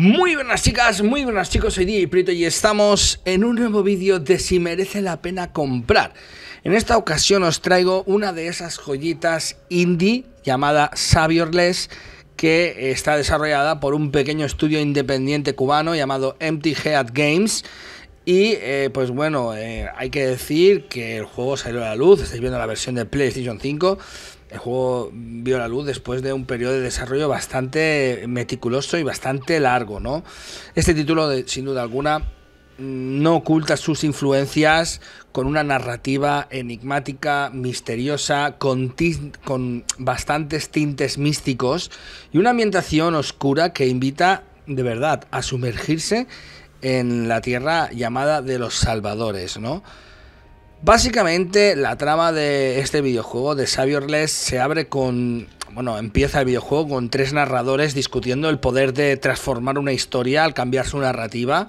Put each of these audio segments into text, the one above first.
Muy buenas chicas, muy buenas chicos, soy y Prito y estamos en un nuevo vídeo de si merece la pena comprar. En esta ocasión os traigo una de esas joyitas indie llamada Saviorless que está desarrollada por un pequeño estudio independiente cubano llamado Empty Head Games y eh, pues bueno, eh, hay que decir que el juego salió a la luz, estáis viendo la versión de PlayStation 5. El juego vio la luz después de un periodo de desarrollo bastante meticuloso y bastante largo, ¿no? Este título, sin duda alguna, mm, no oculta sus influencias con una narrativa enigmática, misteriosa, con, con, bastantes tintes místicos y una ambientación oscura que invita de verdad a sumergirse en la tierra llamada de los salvadores, ¿no? Básicamente la trama de este videojuego de Saviorless se abre con, bueno, empieza el videojuego con tres narradores discutiendo el poder de transformar una historia al cambiar su narrativa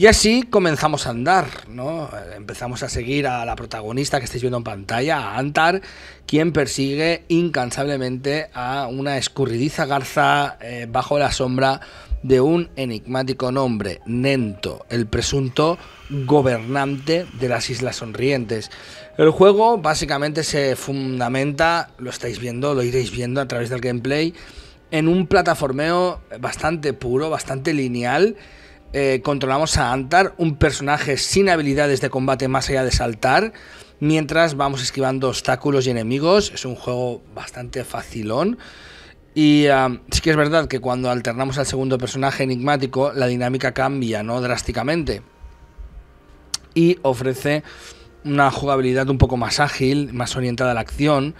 y así comenzamos a andar, ¿no? Empezamos a seguir a la protagonista que estáis viendo en pantalla, a Antar, quien persigue incansablemente a una escurridiza garza eh, bajo la sombra de un enigmático nombre, Nento, el presunto gobernante de las Islas Sonrientes. El juego básicamente se fundamenta, lo estáis viendo, lo iréis viendo a través del gameplay, en un plataformeo bastante puro, bastante lineal eh, controlamos a Antar, un personaje sin habilidades de combate más allá de saltar, mientras vamos esquivando obstáculos y enemigos. Es un juego bastante facilón. Y sí que es verdad que cuando alternamos al segundo personaje enigmático, la dinámica cambia ¿no? drásticamente. Y ofrece una jugabilidad un poco más ágil, más orientada a la acción,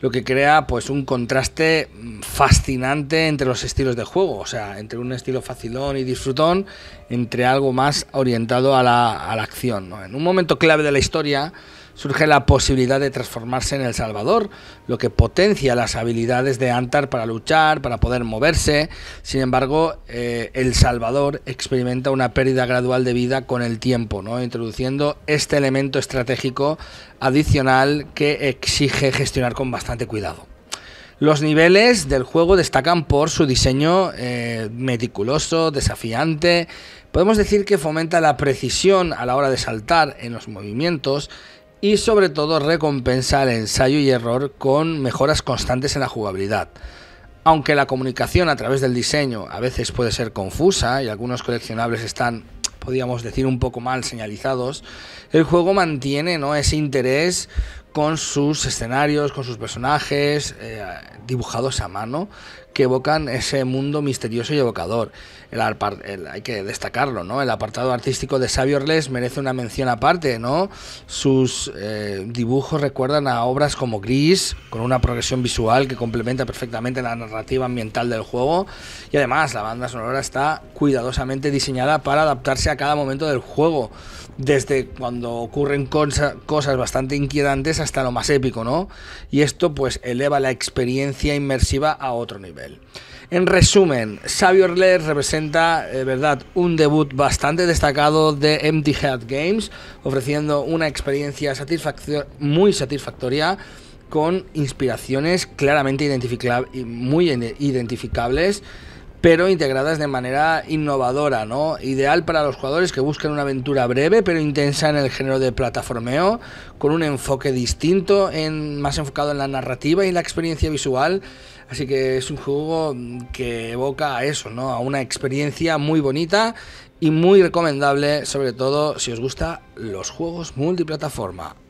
lo que crea pues un contraste mm, fascinante entre los estilos de juego, o sea, entre un estilo facilón y disfrutón, entre algo más orientado a la, a la acción. En un momento clave de la historia, surge la posibilidad de transformarse en El Salvador, lo que potencia las habilidades de Antar para luchar, para poder moverse. Sin embargo, eh, El Salvador experimenta una pérdida gradual de vida con el tiempo, ¿no? introduciendo este elemento estratégico adicional que exige gestionar con bastante cuidado. Los niveles del juego destacan por su diseño eh, meticuloso, desafiante. Podemos decir que fomenta la precisión a la hora de saltar en los movimientos y sobre todo recompensa el ensayo y error con mejoras constantes en la jugabilidad. Aunque la comunicación a través del diseño a veces puede ser confusa y algunos coleccionables están, podríamos decir, un poco mal señalizados, el juego mantiene ¿no? ese interés con sus escenarios, con sus personajes eh, dibujados a mano, que evocan ese mundo misterioso y evocador. El, hay que destacarlo, ¿no? El apartado artístico de Les merece una mención aparte, ¿no? Sus eh, dibujos recuerdan a obras como Gris, con una progresión visual que complementa perfectamente la narrativa ambiental del juego. Y además, la banda sonora está cuidadosamente diseñada para adaptarse a cada momento del juego, desde cuando ocurren cosas bastante inquietantes hasta lo más épico, ¿no? Y esto pues eleva la experiencia inmersiva a otro nivel. En resumen, Xavier Lear representa, eh, verdad, un debut bastante destacado de Empty Head Games, ofreciendo una experiencia muy satisfactoria con inspiraciones claramente identificables, muy identificables pero integradas de manera innovadora, ¿no? Ideal para los jugadores que buscan una aventura breve pero intensa en el género de plataformeo, con un enfoque distinto, más enfocado en la narrativa y la experiencia visual. Así que es un juego que evoca a eso, ¿no? A una experiencia muy bonita y muy recomendable, sobre todo si os gustan los juegos multiplataforma.